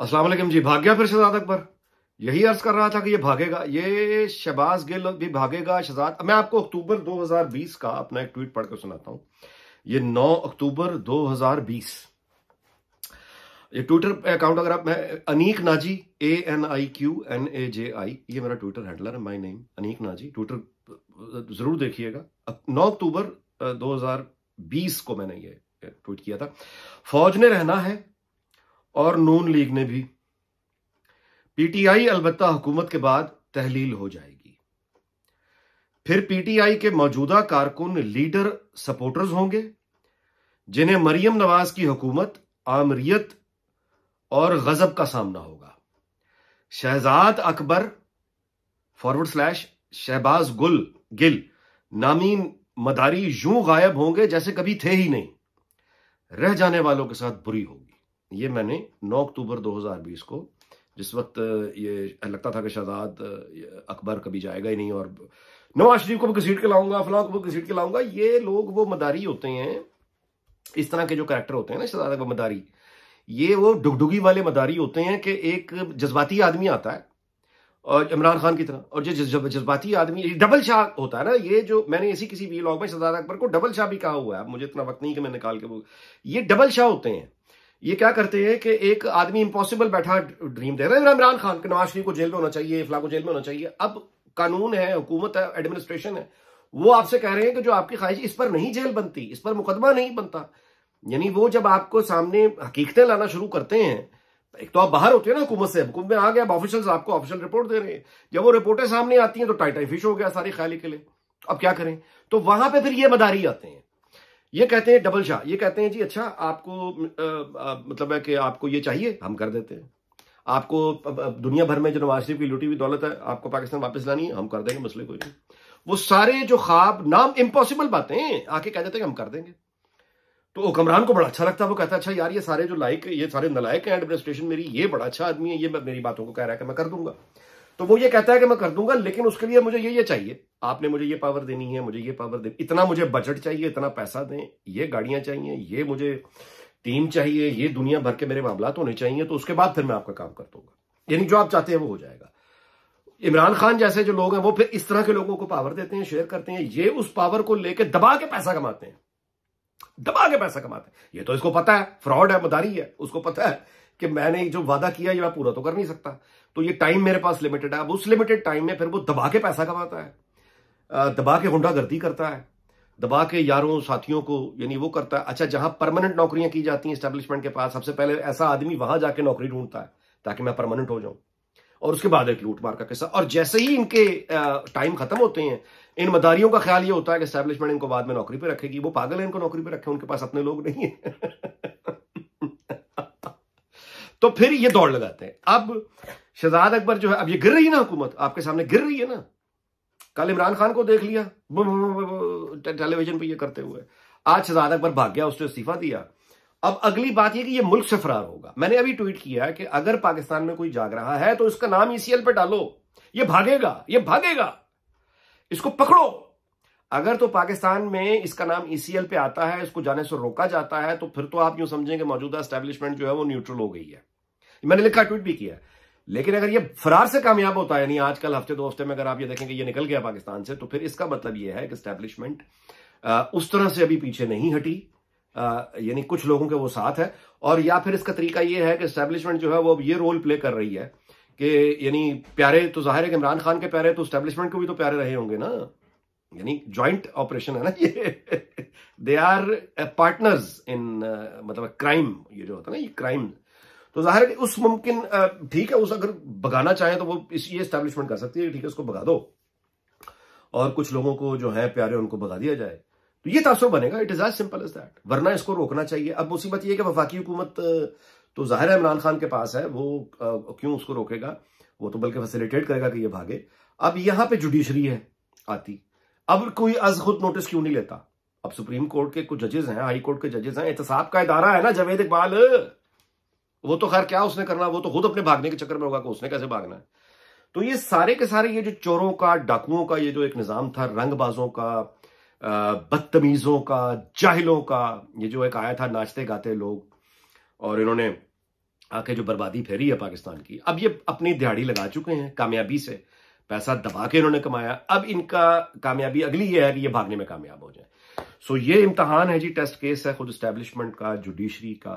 असलम जी भाग गया फिर शहजाद अकबर यही अर्ज कर रहा था कि ये भागेगा ये शहबाज गिल भी भागेगा शहजाद मैं आपको अक्टूबर 2020 का अपना एक ट्वीट पढ़कर सुनाता हूं ये 9 अक्टूबर 2020 ये ट्विटर अकाउंट अगर आप मैं Aneek Naji A N I Q N A J I ये मेरा ट्विटर हैंडलर है my name Aneek Naji twitter जरूर देखिएगा नौ अक्टूबर दो को मैंने ये ट्वीट किया था फौज ने रहना है और नून लीग ने भी पीटीआई अलबत्ता हुकूमत के बाद तहलील हो जाएगी फिर पीटीआई के मौजूदा कारकुन लीडर सपोर्टर्स होंगे जिन्हें मरियम नवाज की हुकूमत आमरीत और गजब का सामना होगा शहजाद अकबर फॉरवर्ड स्लैश शहबाज गुल गिल नामी मदारी यूं गायब होंगे जैसे कभी थे ही नहीं रह जाने वालों के साथ बुरी होगी ये मैंने 9 अक्टूबर 2020 को जिस वक्त ये लगता था कि शहजाद अकबर कभी जाएगा ही नहीं और नवाज शरीफ को भी घसीट के लाऊंगा फलां को भी घसीट के लाऊंगा ये लोग वो मदारी होते हैं इस तरह के जो कैरेक्टर होते हैं ना शहजाद अकबर मदारी ये वो डुगडुगी वाले मदारी होते हैं कि एक जज्बाती आदमी आता है और इमरान खान की तरह और जो जज्बाती आदमी डबल शाह होता है ना ये जो मैंने इसी किसी वीलॉग में शहजाद अकबर को डबल शाह भी कहा हुआ है मुझे इतना वक्त नहीं कि मैं निकाल के वो ये डबल शाह होते हैं ये क्या करते हैं कि एक आदमी इम्पॉसिबल बैठा ड्रीम दे रहे हैं इमरान खान के नवाज शरीफ को जेल में होना चाहिए फला को जेल में होना चाहिए अब कानून है हुकूमत है एडमिनिस्ट्रेशन है वो आपसे कह रहे हैं कि जो आपकी ख्वाहिश इस पर नहीं जेल बनती इस पर मुकदमा नहीं बनता यानी वो जब आपको सामने हकीकतें लाना शुरू करते हैं एक तो आप बाहर होते हैं ना हुकूमत से हुकूमत में आ गया ऑफिशियल आपको ऑफिशियल रिपोर्ट दे रहे हैं जब वो रिपोर्टें सामने आती हैं तो टाइटाई फिश हो गया सारी ख्याली के लिए अब क्या करें तो वहां पर फिर ये मदारी आते हैं ये कहते हैं डबल शाह ये कहते हैं जी अच्छा आपको आ, आ, मतलब है कि आपको ये चाहिए हम कर देते हैं आपको दुनिया भर में जो नवाज शरीफ की लुटी हुई दौलत है आपको पाकिस्तान वापस लानी है हम कर देंगे मसले कोई नहीं वो सारे जो ख्वाब नाम इम्पॉसिबल बातें आके कह देते हैं हम कर देंगे तो हुक्मरान को बड़ा अच्छा लगता है वो कहता है अच्छा यार ये सारे जो लाइक ये सारे नलायक हैं एडमिनिस्ट्रेशन मेरी ये बड़ा अच्छा आदमी है ये मेरी बातों को कह रहा है कि मैं कर दूंगा तो वो ये कहता है कि मैं कर दूंगा लेकिन उसके लिए मुझे ये ये चाहिए आपने मुझे ये पावर देनी है मुझे ये पावर दे इतना मुझे बजट चाहिए इतना पैसा दें ये गाड़ियां चाहिए ये मुझे टीम चाहिए ये दुनिया भर के मेरे मामला होने चाहिए तो उसके बाद फिर मैं आपका काम कर दूंगा यानी जो आप चाहते हैं वो हो जाएगा इमरान खान जैसे जो लोग हैं वो फिर इस तरह के लोगों को पावर देते हैं शेयर करते हैं ये उस पावर को लेकर दबा के पैसा कमाते हैं दबा के पैसा कमाते ये तो इसको पता है फ्रॉड है मदारी है उसको पता है कि मैंने जो वादा किया ये मैं पूरा तो कर नहीं सकता तो ये टाइम मेरे पास लिमिटेड है अब उस लिमिटेड टाइम में फिर वो दबा के पैसा कमाता है दबा के गुंडागर्दी करता है दबा के यारों साथियों को यानी वो करता है अच्छा जहां परमानेंट नौकरियां की जाती हैं स्टैब्लिशमेंट के पास सबसे पहले ऐसा आदमी वहां जाके नौकरी ढूंढता है ताकि मैं परमानेंट हो जाऊं और उसके बाद एक लूट मार का किस्सा और जैसे ही इनके टाइम खत्म होते हैं इन मदारियों का ख्याल ये होता है कि स्टैब्लिशमेंट इनको बाद में नौकरी पे रखेगी वो पागल है इनको नौकरी पे रखे उनके पास अपने लोग नहीं है तो फिर ये दौड़ लगाते हैं अब शहजाद अकबर जो है अब ये गिर रही ना हुकूमत आपके सामने गिर रही है ना कल इमरान खान को देख लिया टेलीविजन पे ये करते हुए आज शहजाद अकबर भाग गया उसने इस्तीफा दिया अब अगली बात यह कि ये मुल्क से फरार होगा मैंने अभी ट्वीट किया है कि अगर पाकिस्तान में कोई जाग रहा है तो उसका नाम ईसीएल e पे डालो ये भागेगा ये भागेगा इसको पकड़ो अगर तो पाकिस्तान में इसका नाम ईसीएल e पे आता है इसको जाने से रोका जाता है तो फिर तो आप यूं समझें कि मौजूदा स्टैब्लिशमेंट जो है वो न्यूट्रल हो गई है मैंने लिखा ट्वीट भी किया लेकिन अगर ये फरार से कामयाब होता है यानी आजकल हफ्ते दो हफ्ते में अगर आप ये देखेंगे ये निकल गया पाकिस्तान से तो फिर इसका मतलब ये है कि स्टैब्लिशमेंट उस तरह से अभी पीछे नहीं हटी यानी कुछ लोगों के वो साथ है और या फिर इसका तरीका यह है कि स्टैब्लिशमेंट जो है वो अब ये रोल प्ले कर रही है कि यानी प्यारे तो जाहिर है कि इमरान खान के प्यारे तो स्टैब्लिशमेंट को भी तो प्यारे रहे होंगे ना यानी ज्वाइंट ऑपरेशन है ना ये दे आर पार्टनर्स इन मतलब क्राइम ये जो होता है ना ये क्राइम तो जाहिर है उस मुमकिन uh, ठीक है उस अगर भगाना चाहे तो वो इस ये स्टैब्लिशमेंट कर सकती है ठीक है उसको भगा दो और कुछ लोगों को जो है प्यारे उनको भगा दिया जाए तो ये तासर बनेगा it is as simple as that वरना इसको रोकना चाहिए अब मुसीबत यह कि वफाकी हुकूमत तो जाहिर है इमरान खान के पास है वो क्यों उसको रोकेगा वो तो बल्कि फैसिलिटेट करेगा कि ये भागे अब यहां पे जुडिशरी है आती अब कोई अज खुद नोटिस क्यों नहीं लेता अब सुप्रीम कोर्ट के कुछ जजेस हैं हाई कोर्ट के जजेस हैं एहतसाब का इदारा है ना जावेद इकबाल वो तो खैर क्या उसने करना वो तो खुद अपने भागने के चक्कर में होगा कि उसने कैसे भागना है तो ये सारे के सारे ये जो चोरों का डाकुओं का ये जो एक निज़ाम था रंगबाजों का बदतमीजों का जाहिलों का ये जो एक आया था नाचते गाते लोग और इन्होंने आके जो बर्बादी फेरी है पाकिस्तान की अब ये अपनी दिहाड़ी लगा चुके हैं कामयाबी से पैसा दबा के इन्होंने कमाया अब इनका कामयाबी अगली ये है कि ये भागने में कामयाब हो जाए सो ये इम्तहान है जी टेस्ट केस है खुद स्टैब्लिशमेंट का जुडिशरी का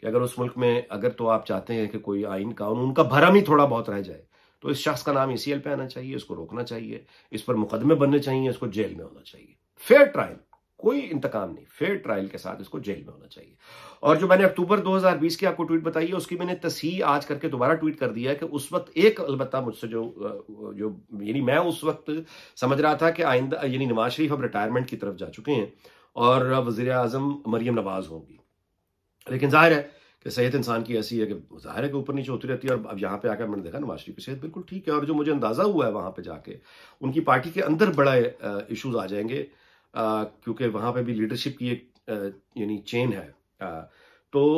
कि अगर उस मुल्क में अगर तो आप चाहते हैं कि कोई आइन कानून का भरम ही थोड़ा बहुत रह जाए तो इस शख्स का नाम ई पे आना चाहिए इसको रोकना चाहिए इस पर मुकदमे बनने चाहिए इसको जेल में होना चाहिए फेयर ट्रायल कोई इंतकाम नहीं फेयर ट्रायल के साथ इसको जेल में होना चाहिए और जो मैंने अक्टूबर 2020 की आपको ट्वीट बताई है उसकी मैंने तसी आज करके दोबारा ट्वीट कर दिया है कि उस वक्त एक अलबत्ता मुझसे जो जो यानी मैं उस वक्त समझ रहा था कि आइंदा यानी नवाज शरीफ अब रिटायरमेंट की तरफ जा चुके हैं और वजीर अजम मरियम नवाज होंगी लेकिन जाहिर है कि सेहत इंसान की ऐसी है कि जाहिर है कि ऊपर नीचे होती रहती है और अब यहाँ पे आकर मैंने देखा नवाज शरीफ की सेहत बिल्कुल ठीक है और जो मुझे अंदाज़ा हुआ है वहां पे जाके उनकी पार्टी के अंदर बड़ा इशूज़ आ जाएंगे क्योंकि वहां पे भी लीडरशिप की एक यानी चेन है तो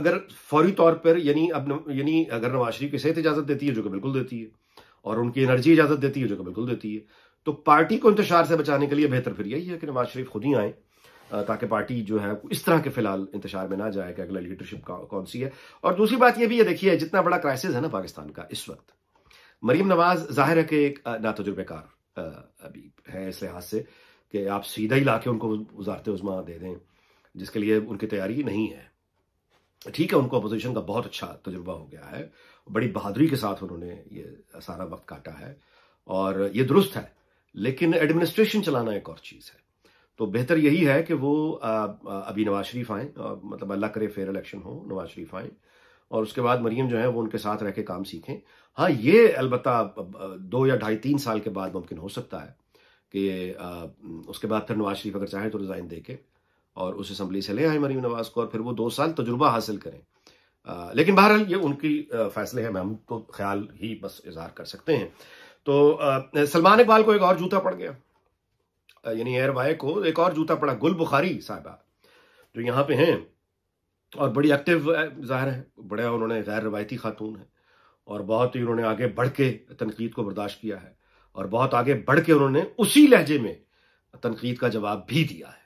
अगर फौरी तौर पर यानी अब यानी अगर नवाज शरीफ की सेहत इजाजत देती है जो कि बिल्कुल देती है और उनकी एनर्जी इजाजत देती है जो कि बिल्कुल देती है तो पार्टी को इंतजार से बचाने के लिए बेहतर फिर यही है कि नवाज शरीफ खुद ही आए ताकि पार्टी जो है इस तरह के फिलहाल इंतजार में ना जाए कि अगला लीडरशिप कौन सी है और दूसरी बात यह भी है देखिए जितना बड़ा क्राइसिस है ना पाकिस्तान का इस वक्त मरीम नवाज जाहिर है कि एक नातजुर्बेकार अभी है इस लिहाज से कि आप सीधा ही ला के उनको वजारत उजमा दे दें जिसके लिए उनकी तैयारी नहीं है ठीक है उनको अपोजिशन का बहुत अच्छा तजुर्बा हो गया है बड़ी बहादुरी के साथ उन्होंने ये सारा वक्त काटा है और ये दुरुस्त है लेकिन एडमिनिस्ट्रेशन चलाना एक और चीज़ है तो बेहतर यही है कि वो अभी नवाज शरीफ आएँ मतलब अल्लाह करे फेयर इलेक्शन हो नवाज शरीफ आएँ और उसके बाद मरीम जो है वो उनके साथ रह के काम सीखें हाँ ये अलबत् दो या ढाई तीन साल के बाद मुमकिन हो सकता है कि ये आ, उसके बाद फिर नवाज शरीफ अगर चाहें तो रिज़ाइन दे के और उस असम्बली से ले आए मरीम नवाज को और फिर वो दो साल तजुर्बा हासिल करें आ, लेकिन बहरहाल ये उनकी फैसले हैं हम तो ख्याल ही बस इजहार कर सकते हैं तो सलमान इकबाल को एक और जूता पड़ गया यानी एयर वाय को एक और जूता पड़ा गुल बुखारी साहबा जो यहाँ पे हैं और बड़ी एक्टिव जाहिर है बड़े उन्होंने गैर रवायती खातून है और बहुत ही उन्होंने आगे बढ़ के तनकीद को बर्दाश्त किया है और बहुत आगे बढ़ के उन्होंने उसी लहजे में तनकीद का जवाब भी दिया है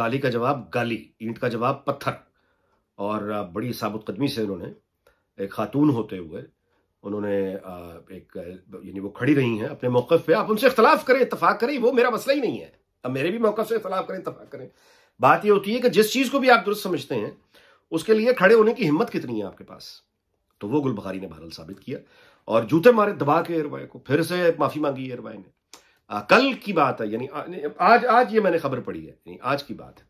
गाली का जवाब गाली ईंट का जवाब पत्थर और बड़ी साबुत कदमी से उन्होंने एक खातून होते हुए उन्होंने एक यानी वो खड़ी रही हैं अपने मौक़ पे आप उनसे इख्तलाफ करें इतफाक़ करें वो मेरा मसला ही नहीं है अब मेरे भी मौक़ से इख्तलाफ करें इतफाक़ करें बात ये होती है कि जिस चीज़ को भी आप दुरुस्त समझते हैं उसके लिए खड़े होने की हिम्मत कितनी है आपके पास तो वो गुल ने बहरल साबित किया और जूते मारे दबा के एयरवाई को फिर से माफी मांगी एयरवाई ने आ, कल की बात है यानी आज आज ये मैंने खबर पढ़ी है यानी आज की बात है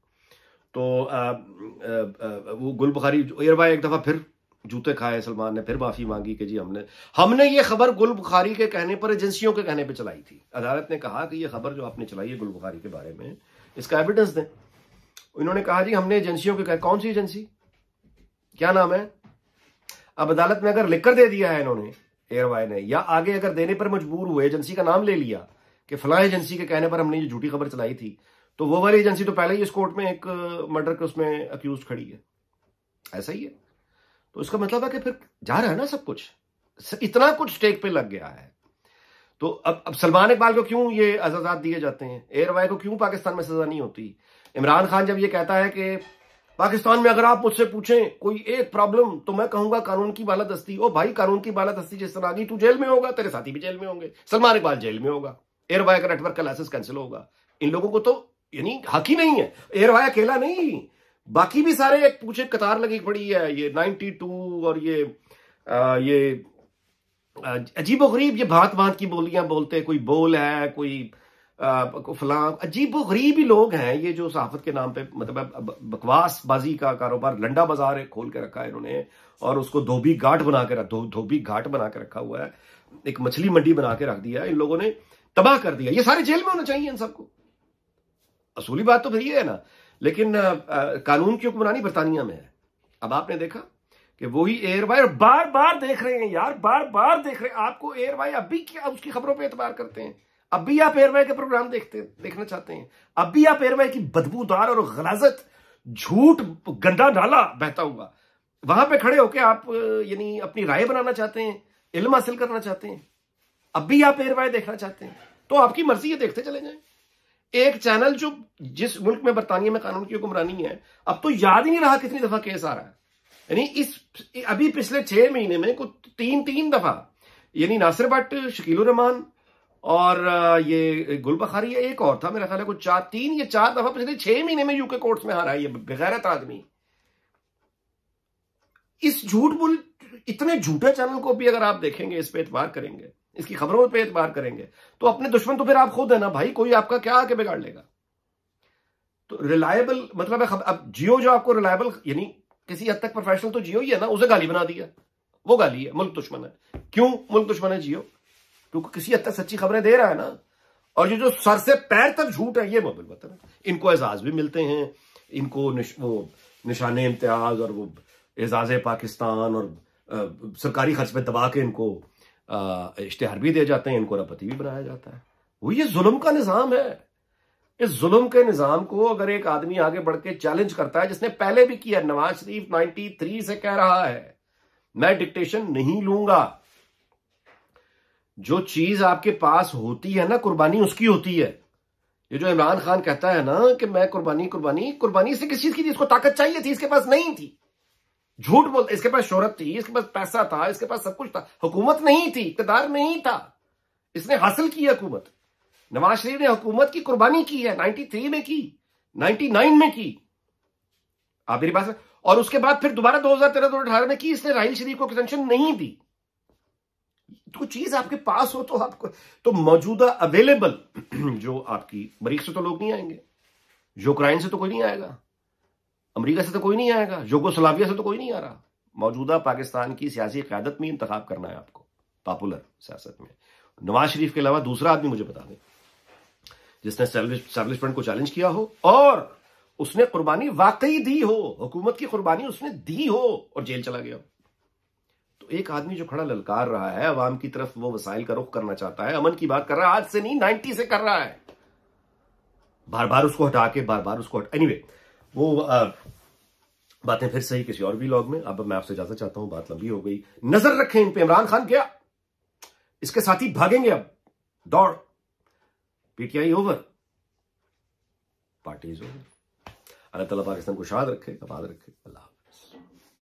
तो आ, आ, आ, वो गुल बुखारी एयरवाई एक दफ़ा फिर जूते खाए सलमान ने फिर माफ़ी मांगी कि जी हमने हमने ये खबर गुल बुखारी के कहने पर एजेंसियों के कहने पर चलाई थी अदालत ने कहा कि यह खबर जो आपने चलाई है गुल बुखारी के बारे में इसका एविडेंस दें उन्होंने कहा जी हमने एजेंसियों के कहा कौन सी एजेंसी क्या नाम है अब अदालत में अगर लिखकर दे दिया है इन्होंने एयरवाइन ने या आगे अगर देने पर मजबूर हुए एजेंसी का नाम ले लिया कि फला एजेंसी के कहने पर हमने ये झूठी खबर चलाई थी तो वो वाली एजेंसी तो पहले ही इस कोर्ट में एक मर्डर के उसमें अक्यूज खड़ी है ऐसा ही है तो इसका मतलब है कि फिर जा रहा है ना सब कुछ इतना कुछ स्टेक पे लग गया है तो अब अब सलमान इकबाल को क्यों ये अजाजात दिए जाते हैं एयरवाई को क्यों पाकिस्तान में सजा नहीं होती इमरान खान जब ये कहता है कि पाकिस्तान में अगर आप मुझसे पूछें कोई एक प्रॉब्लम तो मैं कहूंगा कानून की बालादस्ती ओ भाई कानून की बालादस्ती जिस तरह आ गई तू जेल में होगा तेरे साथी भी जेल में होंगे सलमान इकबाल जेल में होगा एयरवाया का नेटवर्क का लाइसेंस कैंसिल होगा इन लोगों को तो यानी हक ही नहीं है एयरवाया अकेला नहीं बाकी भी सारे एक पूछे कतार लगी पड़ी है ये नाइनटी और ये आ, ये अजीबो गरीब ये भात भात की बोलियां बोलते कोई बोल है कोई फलां अजीब गरीब ही लोग हैं ये जो सहाफत के नाम पे मतलब बकवास बाजी का कारोबार लंडा बाजार है खोल के रखा है इन्होंने और उसको धोबी घाट बना के रखा धोबी घाट बना के रखा हुआ है एक मछली मंडी बना के रख दिया है इन लोगों ने तबाह कर दिया ये सारे जेल में होना चाहिए इन सबको असूली बात तो फिर ये है ना लेकिन आ, आ, कानून की हुक्मरानी बरतानिया में है अब आपने देखा कि वही एयरवाई वाई बार बार देख रहे हैं यार बार बार देख रहे हैं आपको एयरवाई अभी क्या उसकी खबरों पर एतबार करते हैं अब भी आप एयरवेयर के प्रोग्राम देखते देखना चाहते हैं अब भी आप एयरवेयर की बदबूदार और गलाजत झूठ गंदा नाला बहता हुआ वहां पे खड़े होके आप यानी अपनी राय बनाना चाहते हैं इल्म हासिल करना चाहते हैं अब भी आप एयरवाय देखना चाहते हैं तो आपकी मर्जी ये देखते चले जाए एक चैनल जो जिस मुल्क में बरतानिया में कानून की हुक्मरानी है अब तो याद ही नहीं रहा कितनी दफा केस आ रहा है यानी इस अभी पिछले छह महीने में कुछ तीन तीन दफा यानी नासिर भट्ट शकील रहमान और ये गुलबखारी है एक और था मेरा ख्याल है कुछ चार तीन या चार दफा पिछले छह महीने में यूके कोर्ट्स में हारा है ये बेगैरत आदमी इस झूठ बोल इतने झूठे चैनल को भी अगर आप देखेंगे इस पे एतबार करेंगे इसकी खबरों पर एतबार करेंगे तो अपने दुश्मन तो फिर आप खुद है ना भाई कोई आपका क्या आके बिगाड़ लेगा तो रिलायबल मतलब है अब जियो जो आपको रिलायबल यानी किसी हद तक प्रोफेशनल तो जियो ही है ना उसे गाली बना दिया वो गाली है मुल्क दुश्मन है क्यों मुल्क दुश्मन है जियो क्योंकि किसी हद तक सच्ची खबरें दे रहा है ना और ये जो सर से पैर तक झूठ है ये मोबिल वतन है इनको एजाज भी मिलते हैं इनको निश, वो निशान इम्तियाज और वो एजाज पाकिस्तान और आ, सरकारी खर्च पे दबा के इनको इश्तहार भी दिए जाते हैं इनको रपति भी बनाया जाता है वो ये जुल्म का निज़ाम है इस जुल्म के निज़ाम को अगर एक आदमी आगे बढ़ के चैलेंज करता है जिसने पहले भी किया नवाज शरीफ 93 से कह रहा है मैं डिक्टेशन नहीं लूंगा जो चीज आपके पास होती है ना कुर्बानी उसकी होती है ये जो इमरान खान कहता है ना कि मैं कुर्बानी कुर्बानी कुर्बानी से किस चीज की थी इसको ताकत चाहिए थी इसके पास नहीं थी झूठ बोलते इसके पास शोहरत थी इसके पास पैसा था इसके पास सब कुछ था हुकूमत नहीं थी इकतदार नहीं था इसने हासिल की हुकूमत नवाज शरीफ ने हुकूमत की कुर्बानी की है 93 में की 99 में की आप मेरी बात और उसके बाद फिर दोबारा दो हजार तेरह दो हजार अठारह में की इसने राहुल शरीफ को एक्सटेंशन नहीं दी तो चीज आपके पास हो तो आपको तो मौजूदा अवेलेबल जो आपकी मरीख से तो लोग नहीं आएंगे यूक्राइन से तो कोई नहीं आएगा अमेरिका से तो कोई नहीं आएगा सलाविया से तो कोई नहीं आ रहा मौजूदा पाकिस्तान की सियासी क्यादत में इंतखब करना है आपको पॉपुलर सियासत में नवाज शरीफ के अलावा दूसरा आदमी मुझे बता दें जिसने स्टैब्लिशमेंट को चैलेंज किया हो और उसने कुर्बानी वाकई दी हो हुकूमत की कुर्बानी उसने दी हो और जेल चला गया हो तो एक आदमी जो खड़ा ललकार रहा है अवाम की तरफ वो वसाइल का रुख करना चाहता है अमन की बात कर रहा है आज से नहीं नाइनटी से कर रहा है बार बार उसको हटा के बार बार उसको एनी anyway, वो बातें फिर सही किसी और भी लॉग में अब मैं आपसे जाना चाहता हूं बात लंबी हो गई नजर रखें इन पर इमरान खान क्या इसके साथ ही भागेंगे अब दौड़ पीटीआई ओवर पार्टीज ओवर अल्लाह तला पाकिस्तान को शाद रखे आबाद रखे अल्लाह